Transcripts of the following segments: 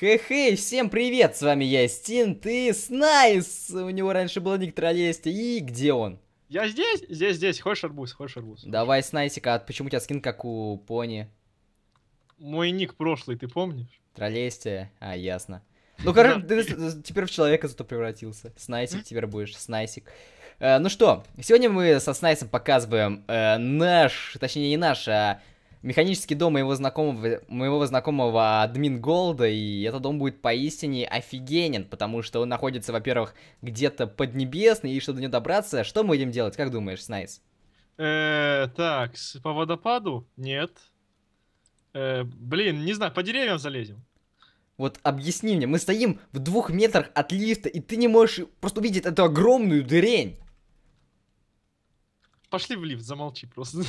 хе хе всем привет, с вами я, Стин, ты Снайс, у него раньше был ник Тролесте, и где он? Я здесь, здесь, здесь, хочешь арбуз, хочешь арбуз. Давай, Снайсика, а почему у тебя скин как у пони? Мой ник прошлый, ты помнишь? Тролесте, а, ясно. Ну, короче, ты теперь в человека зато превратился. Снайсик теперь будешь, Снайсик. Э, ну что, сегодня мы со Снайсом показываем э, наш, точнее не наш, а механический дом моего знакомого, моего знакомого админ Голда, и этот дом будет поистине офигенен, потому что он находится, во-первых, где-то поднебесный, и чтобы до него добраться, что мы будем делать, как думаешь, Снайс? Э, так, по водопаду? Нет. Э, блин, не знаю, по деревьям залезем. Вот объясни мне, мы стоим в двух метрах от лифта, и ты не можешь просто увидеть эту огромную дырень. Пошли в лифт, замолчи просто.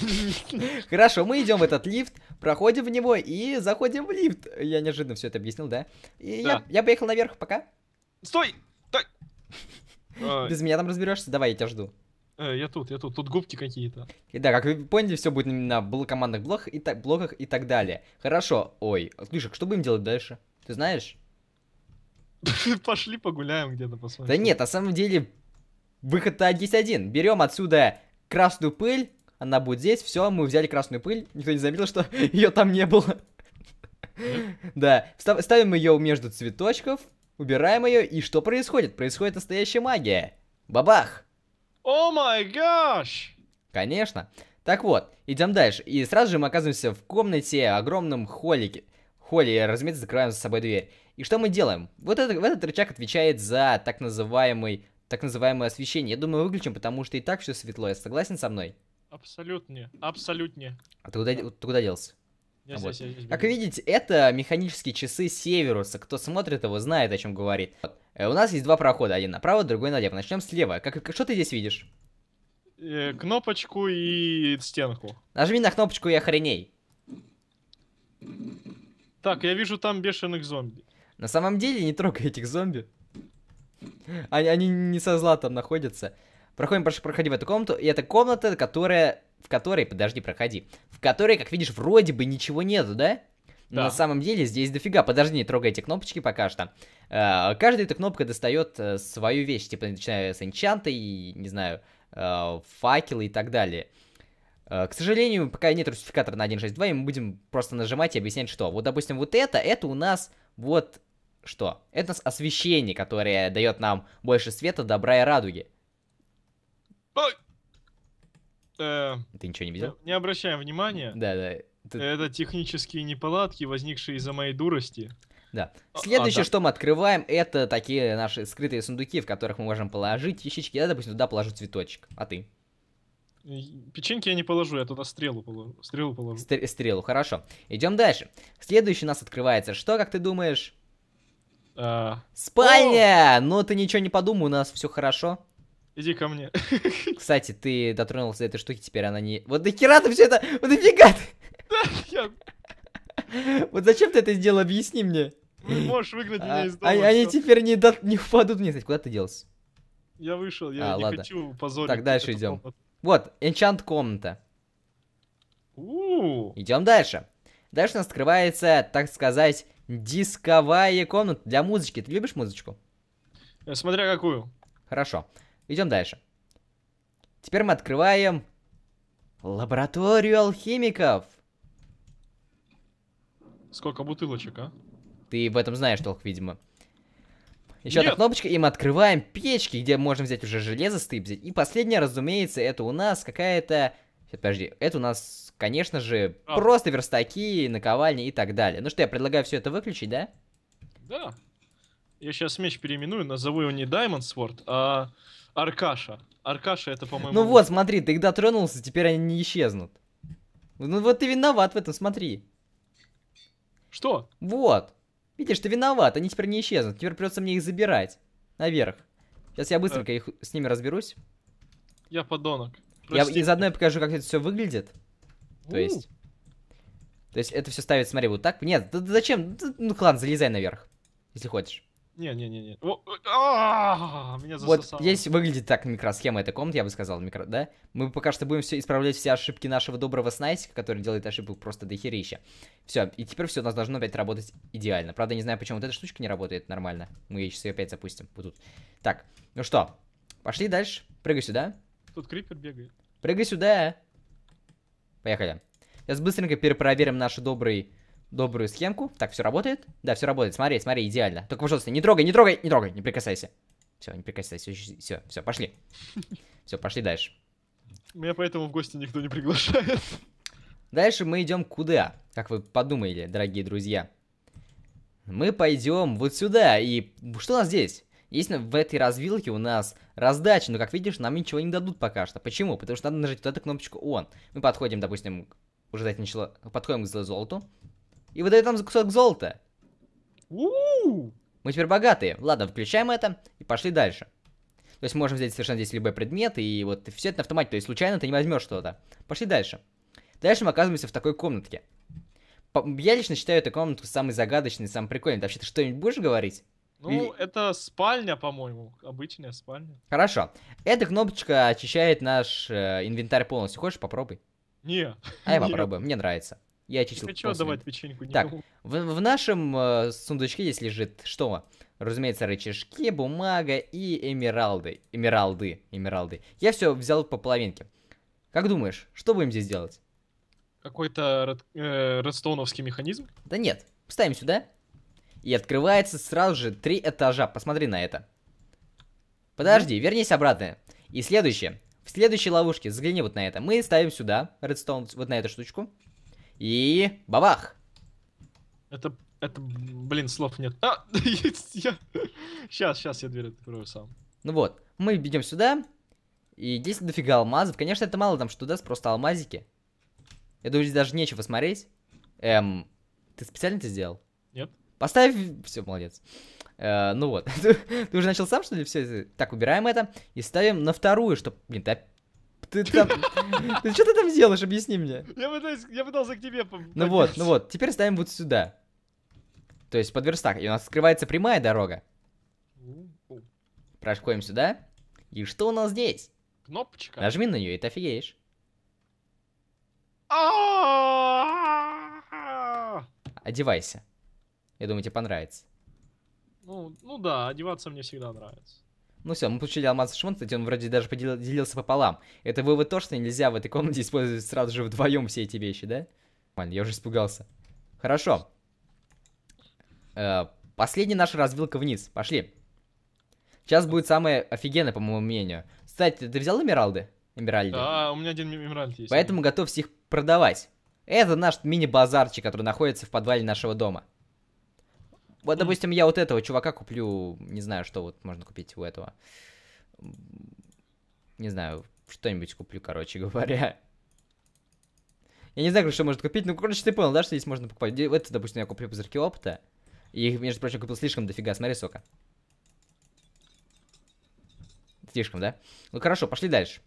Хорошо, мы идем в этот лифт, проходим в него и заходим в лифт. Я неожиданно все это объяснил, да? И да. Я, я поехал наверх, пока. Стой! Стой! Без меня там разберешься, давай, я тебя жду. Э, я тут, я тут, тут губки какие-то. да, как вы поняли, все будет на командных блоках и, так, блоках и так далее. Хорошо, ой, слушай, что будем делать дальше? Ты знаешь? Пошли погуляем где-то посмотрим. Да нет, на самом деле выход-то есть один. Берем отсюда красную пыль, она будет здесь, все, мы взяли красную пыль, никто не заметил, что ее там не было. Да, ставим ее между цветочков, убираем ее, и что происходит? Происходит настоящая магия. Бабах! О май гаш! Конечно. Так вот, идем дальше. И сразу же мы оказываемся в комнате, огромном холлике. Холли, разумеется, закрываем за собой дверь. И что мы делаем? Вот этот, этот рычаг отвечает за так называемый так называемое освещение. Я думаю, выключим, потому что и так все светло. Я согласен со мной? Абсолютно, абсолютно. А ты куда, ты куда делся? Я а здесь, я здесь, как видите, это механические часы Северуса. Кто смотрит его, знает, о чем говорит. Вот. Э, у нас есть два прохода, один направо, другой налево. Начнем слева. Как, как что ты здесь видишь? Э, кнопочку и стенку. Нажми на кнопочку и охреней. Так, я вижу там бешеных зомби. На самом деле, не трогай этих зомби. Они, они не со зла там находятся. Проходим, прошу, проходи в эту комнату. И это комната, которая... В которой, подожди, проходи. В которой, как видишь, вроде бы ничего нету, да? Да. На самом деле здесь дофига. Подожди, не трогай эти кнопочки пока что. Э, каждая эта кнопка достает э, свою вещь, типа начиная с энчанта и, не знаю, э, факелы и так далее. Э, к сожалению, пока нет русификатора на 1.6.2, и мы будем просто нажимать и объяснять, что. Вот, допустим, вот это, это у нас вот что? Это освещение, которое дает нам больше света, добра и радуги. Э, ты ничего не видел? Не обращаем внимания. Да, да. Это технические неполадки, возникшие из-за моей дурости. Да. А, а Следующее, а, да. что мы открываем, это такие наши скрытые сундуки, в которых мы можем положить вещички. Я, допустим, туда положу цветочек. А ты? Печеньки я не положу, я туда стрелу положу. Стрелу положу. Стр- стрелу, хорошо. Идем дальше. Следующий у нас открывается. Что, как ты думаешь? А. Спальня! О! Ну, ты ничего не подумай, у нас все хорошо. Иди ко мне. Кстати, ты дотронулся до этой штуки, теперь она не... Вот нахера ты все это... Вот нафига ты? Вот зачем ты это сделал, объясни мне. можешь выгнать меня а, из дома. Они теперь не, до... не впадут вниз. куда ты делся? Я вышел, я а, не ладно. хочу позорить. Так, дальше идем. Комнату. Вот, энчант комната. Идем дальше. Дальше у нас открывается, так сказать, Дисковая комната для музычки. Ты любишь музычку? Э, смотря какую. Хорошо. Идем дальше. Теперь мы открываем лабораторию алхимиков. Сколько бутылочек, а? Ты в этом знаешь толк, видимо. Еще Нет. одна кнопочка, и мы открываем печки, где можно взять уже железо стыбзить. И последнее, разумеется, это у нас какая-то... Подожди, это у нас Конечно же, а. просто верстаки, наковальни и так далее. Ну что, я предлагаю все это выключить, да? Да. Я сейчас меч переименую, назову его не Diamond Sword, а Аркаша. Аркаша это, по-моему... Ну вот, смотри, ты их дотронулся, теперь они не исчезнут. Ну вот ты виноват в этом, смотри. Что? Вот. Видишь, ты виноват, они теперь не исчезнут. Теперь придется мне их забирать. Наверх. Сейчас я быстренько э. их с ними разберусь. Я подонок. Простите. Я из одной покажу, как это все выглядит. То есть... То есть это все ставит, смотри, вот так. Нет, да, зачем? Ну, клан, залезай наверх, если хочешь. Не-не-не-не. А, меня засосало. Вот здесь выглядит так микросхема эта комнаты, я бы сказал, микро, да? Мы пока что будем все исправлять все ошибки нашего доброго Снайсика, который делает ошибок просто до херища. Все, и теперь все у нас должно опять работать идеально. Правда, не знаю, почему вот эта штучка не работает нормально. Мы ее сейчас опять запустим. Вот тут. Так, ну что, пошли дальше. Прыгай сюда. Тут крипер бегает. Прыгай сюда. Поехали. Сейчас быстренько перепроверим нашу добрый, добрую схемку. Так, все работает? Да, все работает. Смотри, смотри, идеально. Только, пожалуйста, не трогай, не трогай, не трогай, не прикасайся. Все, не прикасайся. Все, все, пошли. Все, пошли дальше. Меня поэтому в гости никто не приглашает. Дальше мы идем куда? Как вы подумали, дорогие друзья? Мы пойдем вот сюда. И что у нас здесь? Естественно, в этой развилке у нас раздача, но, как видишь, нам ничего не дадут пока что. Почему? Потому что надо нажать вот эту кнопочку «Он». Мы подходим, допустим, уже дать начало, подходим к золоту, и выдает нам кусок золота. Мы теперь богатые. Ладно, включаем это и пошли дальше. То есть можем взять совершенно здесь любой предмет, и вот все это на автомате, то есть случайно ты не возьмешь что-то. Пошли дальше. Дальше мы оказываемся в такой комнатке. Я лично считаю эту комнатку самой загадочной, самой прикольной. Ты вообще ты что-нибудь будешь говорить? Ну, и... это спальня, по-моему, обычная спальня. Хорошо. Эта кнопочка очищает наш э, инвентарь полностью. Хочешь, попробуй? Не. А я попробую, мне нравится. Я очистил. Ты хочу давать печеньку, Так, в, в нашем э, сундучке здесь лежит что? Разумеется, рычажки, бумага и эмералды. Эмералды, эмералды. Я все взял по половинке. Как думаешь, что будем здесь делать? Какой-то ред, э, редстоуновский механизм? Да нет, ставим сюда, и открывается сразу же три этажа. Посмотри на это. Подожди, вернись обратно. И следующее. В следующей ловушке, взгляни вот на это. Мы ставим сюда редстоун, вот на эту штучку. И бабах. Это, это, блин, слов нет. А, я... Сейчас, сейчас я дверь открою сам. Ну вот, мы идем сюда. И здесь дофига алмазов. Конечно, это мало там что даст, просто алмазики. Я думаю, здесь даже нечего смотреть. Эм, ты специально это сделал? Нет. Поставь... Все, молодец. Э, ну вот. ты уже начал сам, что ли? Все, так, убираем это и ставим на вторую, чтобы... Блин, ты ты там... Ты что ты там делаешь? Объясни мне. Я пытался, я пытался к тебе подняться. Ну вот, ну вот. Теперь ставим вот сюда. То есть под верстак. И у нас скрывается прямая дорога. Проходим сюда. И что у нас здесь? Кнопочка. Нажми на нее, и ты офигеешь. Одевайся. Я думаю, тебе понравится. Ну, ну да, одеваться мне всегда нравится. Ну все, мы получили алмаз швон, кстати, он вроде даже поделился пополам. Это вывод то, что нельзя в этой комнате использовать сразу же вдвоем все эти вещи, да? Нормально, я уже испугался. Хорошо. Э, последняя наша развилка вниз. Пошли. Сейчас будет самое офигенное, по моему мнению. Кстати, ты взял эмералды? Эмеральды? Да, у меня один эмеральд есть. Поэтому готов их продавать. Это наш мини-базарчик, который находится в подвале нашего дома. Вот, допустим, я вот этого чувака куплю, не знаю, что вот можно купить у этого. Не знаю, что-нибудь куплю, короче говоря. Я не знаю, что может купить, ну, короче, ты понял, да, что здесь можно покупать. Это, допустим, я куплю пузырьки опыта. И их, между прочим, купил слишком дофига. Смотри, сока. Слишком, да? Ну, хорошо, пошли дальше.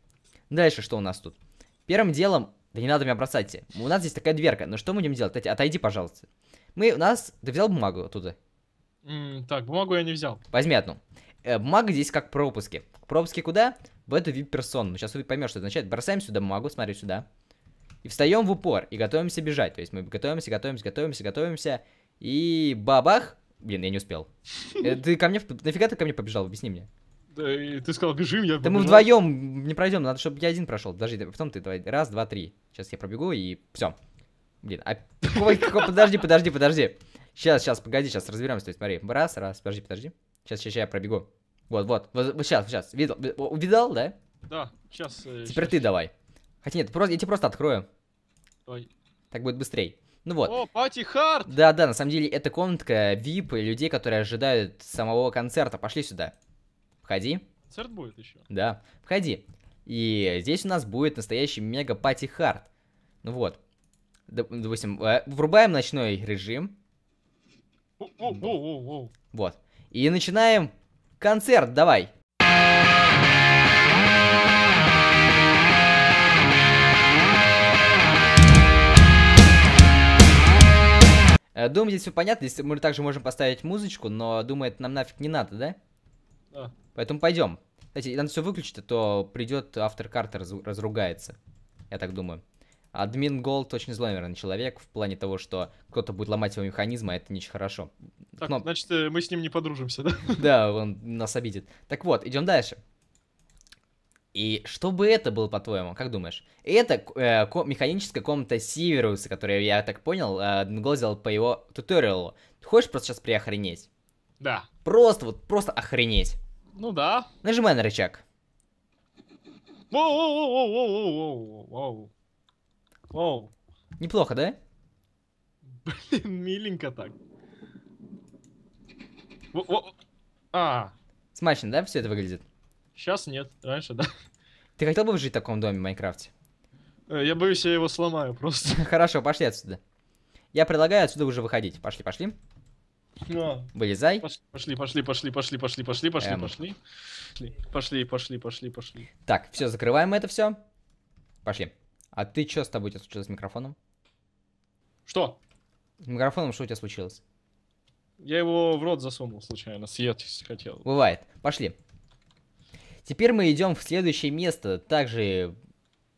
Дальше что у нас тут? Первым делом... Да не надо меня бросать. У нас здесь такая дверка. Но что мы будем делать? Кстати, отойди, пожалуйста. Мы, у нас... Ты взял бумагу оттуда? Mm, так, бумагу я не взял. Возьми одну. Э, бумага здесь как пропуски. Пропуски куда? В эту вип-персону. Сейчас ну, вы поймешь, что это означает. Бросаем сюда бумагу, смотри сюда. И встаем в упор, и готовимся бежать. То есть мы готовимся, готовимся, готовимся, готовимся. И бабах! Блин, я не успел. Э, ты ко мне... Нафига ты ко мне побежал? Объясни мне. Да, ты сказал, бежим, я побежал. Да мы вдвоем не пройдем, надо, чтобы я один прошел. Подожди, потом ты давай. Раз, два, три. Сейчас я пробегу и все. Блин, а... Подожди, подожди, подожди. Сейчас, сейчас, погоди, сейчас разберемся. То есть, смотри, раз, раз, подожди, подожди. Сейчас, сейчас, сейчас я пробегу. Вот, вот, вот, сейчас, сейчас. Видал, увидал, да? Да, сейчас. Э, Теперь сейчас, ты давай. Хотя нет, просто, я тебе просто открою. Давай. Так будет быстрее. Ну вот. О, пати хард! Да, да, на самом деле это комнатка VIP и людей, которые ожидают самого концерта. Пошли сюда. Входи. Концерт будет еще. Да, входи. И здесь у нас будет настоящий мега пати хард. Ну вот. Допустим, э, врубаем ночной режим. Вот. И начинаем концерт, давай. Э, думаю, здесь все понятно. Здесь мы также можем поставить музычку, но думаю, это нам нафиг не надо, да? Да. Поэтому пойдем. Кстати, если надо все выключить, а то придет автор карты разругается. Я так думаю. Админ Голд очень злонамеренный человек в плане того, что кто-то будет ломать его механизм, а это не очень хорошо. Так, Но... значит, э, мы с ним не подружимся, да? Да, он нас обидит. Так вот, идем дальше. И что бы это было, по-твоему, как думаешь? Это э, ко- механическая комната Сиверуса, которую, я так понял, э, Нгол сделал по его туториалу. Ты хочешь просто сейчас приохренеть? Да. Просто, вот, просто охренеть. Ну да. Нажимай на рычаг. Воу-воу-воу-воу-воу-воу-воу. Оу. Неплохо, да? Блин, миленько так. А, Смачно, да, все это выглядит? сейчас нет, раньше, да. Ты хотел бы жить в таком доме в Майнкрафте? Э, я боюсь, я его сломаю просто. Хорошо, пошли отсюда. Я предлагаю отсюда уже выходить. Пошли, пошли. На. Вылезай. Пошли, пошли, пошли, пошли, пошли, пошли, пошли, пошли. Эм. Пошли, пошли, пошли, пошли, пошли. Так, все, закрываем это все. Пошли. А ты что с тобой у тебя случилось с микрофоном? Что? С микрофоном что у тебя случилось? Я его в рот засунул случайно, съесть хотел. Бывает. Пошли. Теперь мы идем в следующее место, также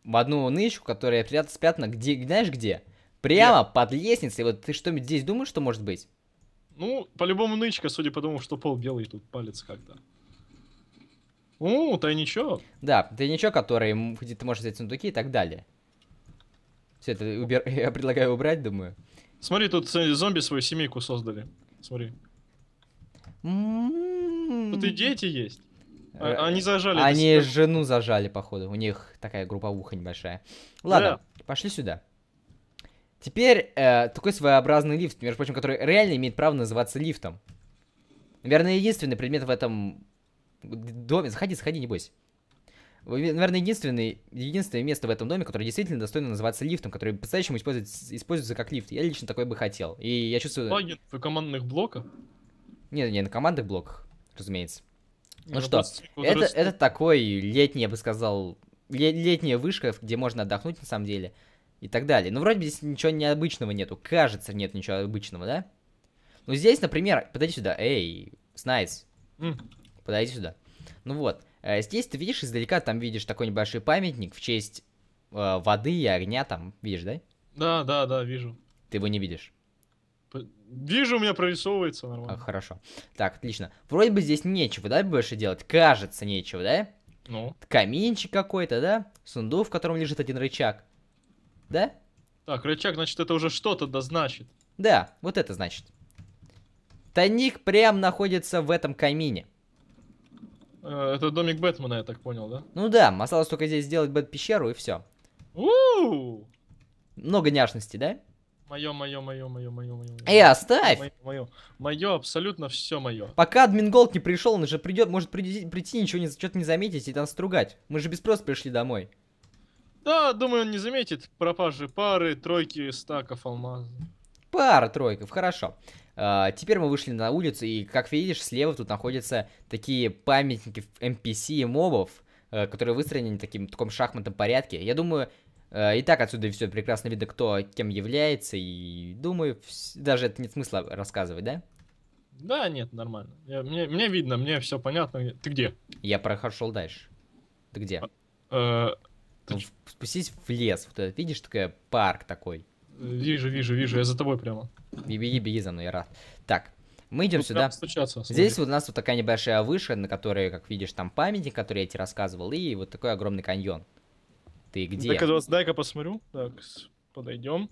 в одну нычку, которая спрятана где, знаешь где? Прямо Нет. под лестницей. Вот ты что нибудь здесь думаешь, что может быть? Ну, по-любому нычка, судя по тому, что пол белый тут палец как-то. У, тайничок. Да, тайничок, который где ты можешь взять сундуки и так далее. Все, это убер... я предлагаю убрать, думаю. Смотри, тут зомби свою семейку создали. Смотри. М-м-м. Тут и дети есть. А, э, они зажали. Они жену зажали, походу. У них такая групповуха небольшая. Ладно, да. пошли сюда. Теперь э, такой своеобразный лифт, между прочим, который реально имеет право называться лифтом. Наверное, единственный предмет в этом доме. Заходи, заходи, не бойся наверное, единственный, единственное место в этом доме, которое действительно достойно называться лифтом, который по-настоящему используется, используется как лифт. Я лично такой бы хотел. И я чувствую... Лагин в командных блоках? Нет, не на командных блоках, разумеется. Ну, ну что, типа это, это такой летний, я бы сказал, летняя вышка, где можно отдохнуть на самом деле и так далее. Но ну, вроде бы здесь ничего необычного нету. Кажется, нет ничего обычного, да? Ну здесь, например, подойди сюда. Эй, Снайс. Mm. Подойди сюда. Ну вот. Э, здесь ты видишь издалека, там видишь такой небольшой памятник в честь э, воды и огня, там, видишь, да? Да, да, да, вижу. Ты его не видишь? Вижу, у меня прорисовывается а, нормально. А, хорошо. Так, отлично. Вроде бы здесь нечего, да, больше делать? Кажется, нечего, да? Ну. Каминчик какой-то, да? Сундук, в котором лежит один рычаг. Да? Так, рычаг, значит, это уже что-то да значит. Да, вот это значит. Тайник прям находится в этом камине. Э, это домик Бэтмена, я так понял, да? Ну да, осталось только здесь сделать Бэт-пещеру и все. у Много няшности, да? Мое, мое, мое, мое, мое, мое. Эй, оставь! Мое, мое, абсолютно все мое. Пока админ Голд не пришел, он же придет, может прийти, прийти ничего не, что-то не заметить и там стругать. Мы же без спроса пришли домой. Да, думаю, он не заметит пропажи пары, тройки, стаков, алмазов. Пара тройков, хорошо. А, теперь мы вышли на улицу, и, как видишь, слева тут находятся такие памятники NPC и мобов, э, которые выстроены таким, в таком шахматном порядке. Я думаю, э, и так отсюда все прекрасно видно, кто кем является, и думаю, даже это нет смысла рассказывать, да? Да, нет, нормально. Я, мне, мне видно, мне все понятно. Ты где? Я прошел дальше. Ты где? А, э, ну, Спустись в лес. Вот этот, видишь, такой парк такой. Вижу, вижу, вижу. Я за тобой прямо. Беги, беги за мной, я рад. Так, мы идем Тут сюда. Здесь вот у нас вот такая небольшая вышка, на которой, как видишь, там памятник, который я тебе рассказывал, и вот такой огромный каньон. Ты где? Так, дай-ка посмотрю. Так, подойдем.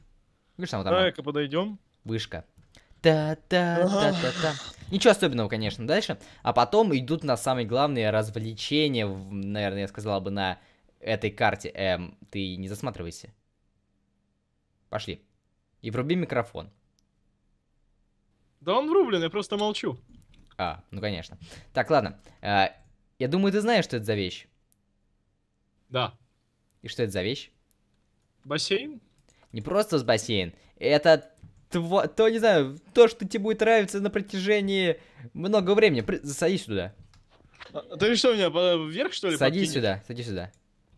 Видишь, там вот Дай-ка подойдем. Вышка. Та-та-та-та-та. Ничего особенного, конечно, дальше. А потом идут на самые главные развлечения, наверное, я сказала бы, на этой карте. Эм, ты не засматривайся. Пошли. И вруби микрофон. Да он врублен, я просто молчу. А, ну конечно. Так, ладно. А, я думаю, ты знаешь, что это за вещь. Да. И что это за вещь? Бассейн? Не просто с бассейн. Это тво... то, не знаю, то, что тебе будет нравиться на протяжении много времени. При... Садись сюда. А, а ты что, меня вверх, что ли, Садись подкинешь? сюда, садись сюда.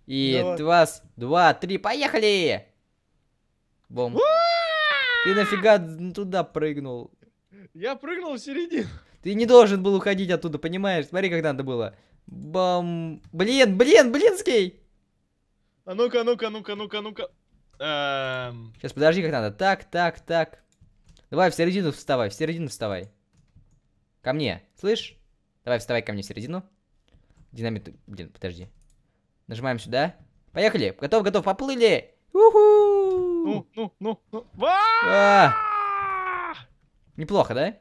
И Давай. раз, два, три, поехали! Бом. ты нафига туда прыгнул? Я прыгнул в середину. Ты не должен был уходить оттуда, понимаешь? Смотри, как надо было. Бам. Блин, блин, блинский! А ну-ка, ну-ка, ну-ка, ну-ка, ну-ка. Эм... Сейчас подожди, как надо. Так, так, так. Давай в середину вставай, в середину вставай. Ко мне, слышь? Давай вставай ко мне в середину. Динамит, блин, подожди. Нажимаем сюда. Поехали, готов, готов, поплыли. Уху! Ну, ну, ну, ну. А! Неплохо, да?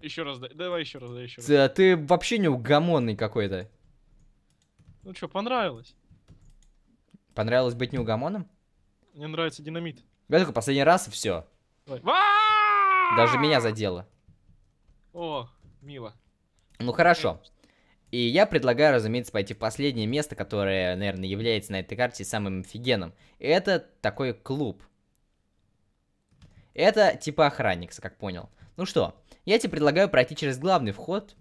Еще раз, да, давай еще раз, да, еще ты, раз. Ты вообще неугомонный какой-то. Ну что, понравилось? Понравилось быть неугомонным? Мне нравится динамит. Я только последний раз и все. Даже меня задело. О, мило. Ну хорошо. И я предлагаю, разумеется, пойти в последнее место, которое, наверное, является на этой карте самым офигенным. Это такой клуб. Это типа охранник, как понял. Ну что, я тебе предлагаю пройти через главный вход.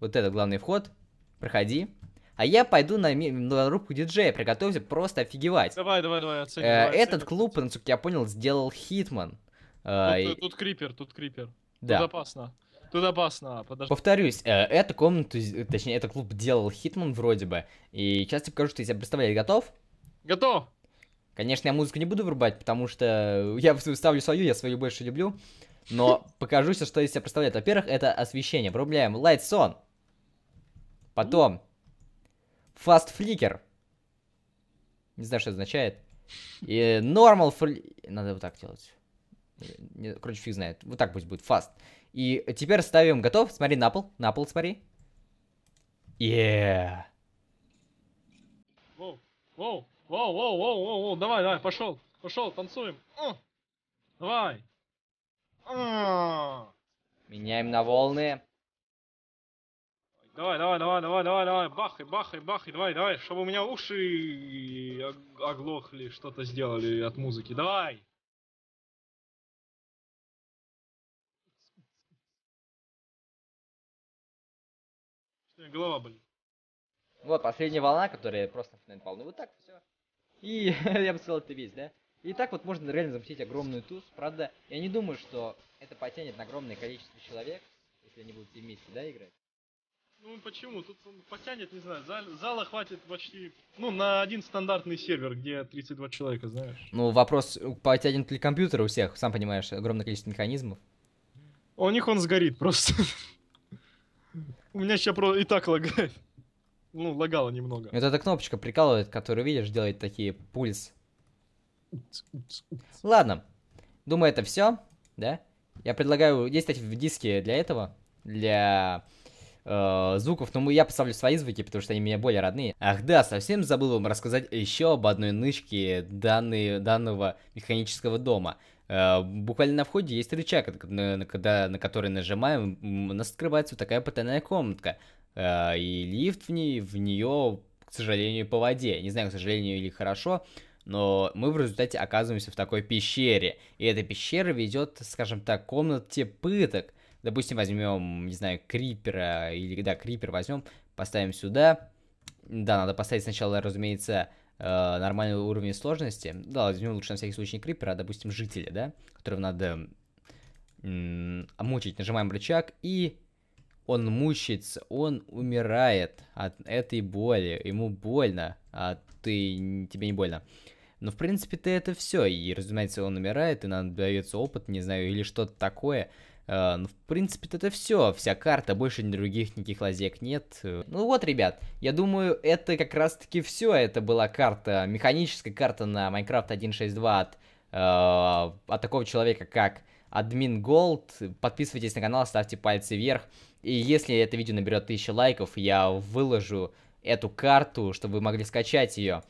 Вот этот главный вход. Проходи. А я пойду на, на рубку диджея, приготовься просто офигевать. Давай, давай, давай, оцени. Э, давай, этот оцени. клуб, насколько я понял, сделал Хитман. Э, тут, тут, крипер, тут крипер. Да. Тут опасно. Тут опасно, подожди. Повторюсь, э, эту комнату, точнее, этот клуб делал Хитман вроде бы. И сейчас тебе покажу, что из себя представляет. Готов? Готов! Конечно, я музыку не буду врубать, потому что я ставлю свою, я свою больше люблю. Но покажу все, что из себя представляет. Во-первых, это освещение. Врубляем Light Son. Потом Fast Flicker. Не знаю, что это означает. И Normal Flicker. Надо вот так делать. Короче, фиг знает. Вот так пусть будет. Fast. И теперь ставим готов. Смотри на пол. На пол смотри. Yeah. Воу, воу. Воу, воу, воу, воу, воу, давай, давай, пошел, пошел, танцуем. О! Давай. А! Меняем на волны. Давай, давай, давай, давай, давай, давай, бахай, бахай, бахай, давай, давай, чтобы у меня уши оглохли, что-то сделали от музыки, давай. Что, голова болит? Вот, последняя волна, которая просто волну. Вот так, все. И я бы сказал, это весь, да? И так вот можно реально запустить огромную туз. Правда, я не думаю, что это потянет на огромное количество человек, если они будут все вместе, да, играть. Ну почему? Тут он потянет, не знаю, зал, зала хватит почти, ну, на один стандартный сервер, где 32 человека, знаешь. Ну, вопрос, потянет ли компьютер у всех, сам понимаешь, огромное количество механизмов. У них он сгорит просто. У меня сейчас и так лагает ну, лагало немного. Вот эта кнопочка прикалывает, которую видишь, делает такие пульс. Ладно. Думаю, это все, да? Я предлагаю... Есть, кстати, в диске для этого, для э, звуков, но я поставлю свои звуки, потому что они мне более родные. Ах да, совсем забыл вам рассказать еще об одной нычке данной, данного механического дома. Э, буквально на входе есть рычаг, на, на, на который нажимаем, у нас открывается вот такая потайная комнатка. Э, и лифт в, ней, в нее, к сожалению, по воде. Не знаю, к сожалению или хорошо, но мы в результате оказываемся в такой пещере. И эта пещера ведет, скажем так, комнате пыток. Допустим, возьмем, не знаю, крипера, или, да, крипер возьмем, поставим сюда. Да, надо поставить сначала, разумеется, э, нормальный уровень сложности. Да, возьмем лучше на всякий случай не крипера, а, допустим, жителя, да, которого надо м- мучить. Нажимаем рычаг и он мучается, он умирает от этой боли, ему больно, а ты, тебе не больно. Но, в принципе, ты это все. И, разумеется, он умирает, и надо добавиться опыт, не знаю, или что-то такое. А, ну, в принципе, это все, вся карта, больше других никаких лазек нет. Ну вот, ребят, я думаю, это как раз-таки все. Это была карта, механическая карта на Minecraft 1.6.2 от, э, от такого человека, как админ Голд. Подписывайтесь на канал, ставьте пальцы вверх. И если это видео наберет 1000 лайков, я выложу эту карту, чтобы вы могли скачать ее.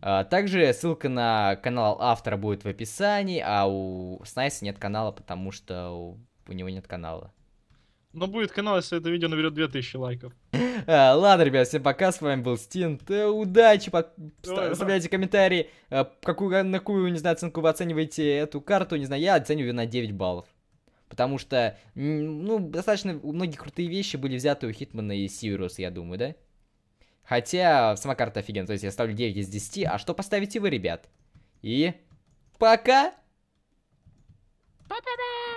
А, также ссылка на канал автора будет в описании, а у Снайса нет канала, потому что у него нет канала. Но будет канал, если это видео наберет 2000 лайков. А, ладно, ребят, всем пока, с вами был Стинт. Удачи, под... Ой, оставляйте да. комментарии, а, какую, а, на какую, не знаю, оценку вы оцениваете эту карту. Не знаю, я оцениваю ее на 9 баллов. Потому что, ну, достаточно многие крутые вещи были взяты у Хитмана и Сиверус, я думаю, да? Хотя, сама карта офигенная, то есть я ставлю 9 из 10. А что поставите вы, ребят? И пока! Па-па-па!